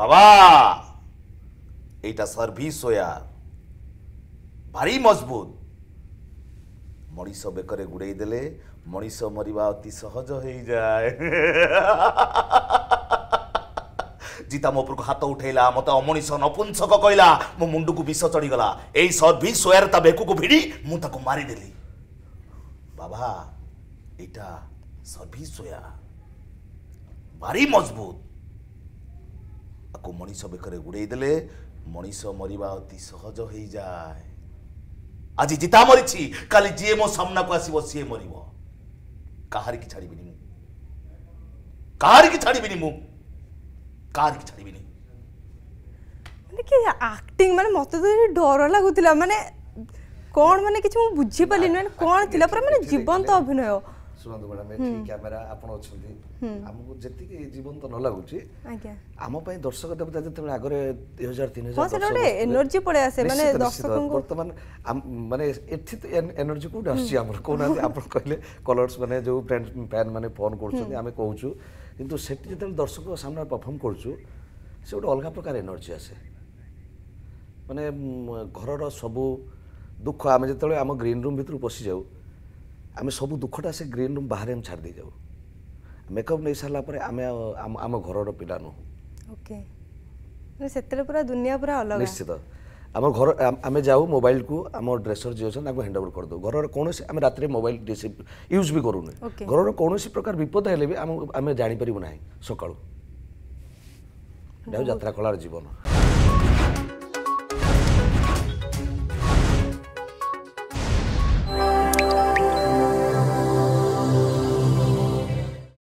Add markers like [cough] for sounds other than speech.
বাবা এইটা সার্ভিস সোয়া ভারি মজবুত মরিষ বেকরে গুড়াই দেলে মরিষ মরিবা অতি সহজ হয়ে যায় [laughs] জিতা মো উপরক হাত উঠাইলা মতো অমনিষ নপুংসক কইলা মো মুন্ডুকু বিষ চড়িগলা এই সার্ভিস সোয়ার তা বেকুকু ভিড়ি মু তাকু মারি দেলি বাবা এইটা সার্ভিস ତାକୁ ମଣିଷ ବେକରେ ଗୁଡ଼େଇ ମଣିଷ ମରିବା ଅତି ସହଜ ହେଇଯାଏ ଆଜି ଜିତା ମରିଛି କାଲି ଯିଏ ମୋ ସାମ୍ନାକୁ ଆସିବ ସିଏ ମରିବ କାହାରିକି ଛାଡ଼ିବିନି ମୁଁ କାହାରିକି ଛାଡ଼ିବିନି ମୁଁ କାହାରିକି ଛାଡ଼ିବିନି କି ଆକ୍ଟିଂ ମାନେ ମତେ ତ ଡର ଲାଗୁଥିଲା ମାନେ କ'ଣ ମାନେ କିଛି ମୁଁ ବୁଝିପାରିଲିନି ମାନେ କ'ଣ ଥିଲା ପୁରା ମାନେ ଜୀବନ୍ତ ଅଭିନୟ ଶୁଣନ୍ତୁ ମ୍ୟାଡ଼ାମ୍ ଏଠି କ୍ୟାମେରା ଆପଣ ଅଛନ୍ତି ଆମକୁ ଯେତିକି ଜୀବନ୍ତ ନ ଲାଗୁଛି ଆମ ପାଇଁ ଦର୍ଶକ ଦେବତା ଯେତେବେଳେ ଆଗରେ ଦୁଇ ହଜାର ତିନି ହଜାର ବର୍ତ୍ତମାନ ମାନେ ଏଠି ଏନର୍ଜି କୋଉଠି ଆସୁଛି ଆମର କହୁନାହାନ୍ତି ଆପଣ କହିଲେ କଲର୍ସ ମାନେ ଯୋଉ ଫ୍ୟାନ୍ ମାନେ ଫୋନ୍ କରୁଛନ୍ତି ଆମେ କହୁଛୁ କିନ୍ତୁ ସେଠି ଯେତେବେଳେ ଦର୍ଶକ ସାମ୍ନାରେ ପରଫର୍ମ କରୁଛୁ ସେ ଗୋଟେ ଅଲଗା ପ୍ରକାର ଏନର୍ଜି ଆସେ ମାନେ ଘରର ସବୁ ଦୁଃଖ ଆମେ ଯେତେବେଳେ ଆମ ଗ୍ରୀନ୍ ରୁମ୍ ଭିତରୁ ପଶିଯାଉ ଆମେ ସବୁ ଦୁଃଖଟା ସେ ଗ୍ରୀନ୍ ରୁମ୍ ବାହାରେ ଆମେ ଛାଡ଼ି ଦେଇଯାଉ ମେକଅପ୍ ନେଇସାରିଲା ପରେ ଆମେ ଆମ ଘରର ପିଲା ନୁହଁ ଓକେ ସେତେବେଳେ ପୁରା ଦୁନିଆ ପୁରା ଅଲଗା ନିଶ୍ଚିତ ଆମ ଘର ଆମେ ଯାଉ ମୋବାଇଲକୁ ଆମ ଡ୍ରେସର ଯିଏ ଅଛନ୍ତି ତାଙ୍କୁ ହ୍ୟାଣ୍ଡଓଭର କରିଦେଉ ଘରର କୌଣସି ଆମେ ରାତିରେ ମୋବାଇଲ ରିସିଭ୍ ୟୁଜ୍ ବି କରୁନି ଘରର କୌଣସି ପ୍ରକାର ବିପଦ ହେଲେ ବି ଆମ ଆମେ ଜାଣିପାରିବୁ ନାହିଁ ସକାଳୁ ଯାତ୍ରା କଳାର ଜୀବନ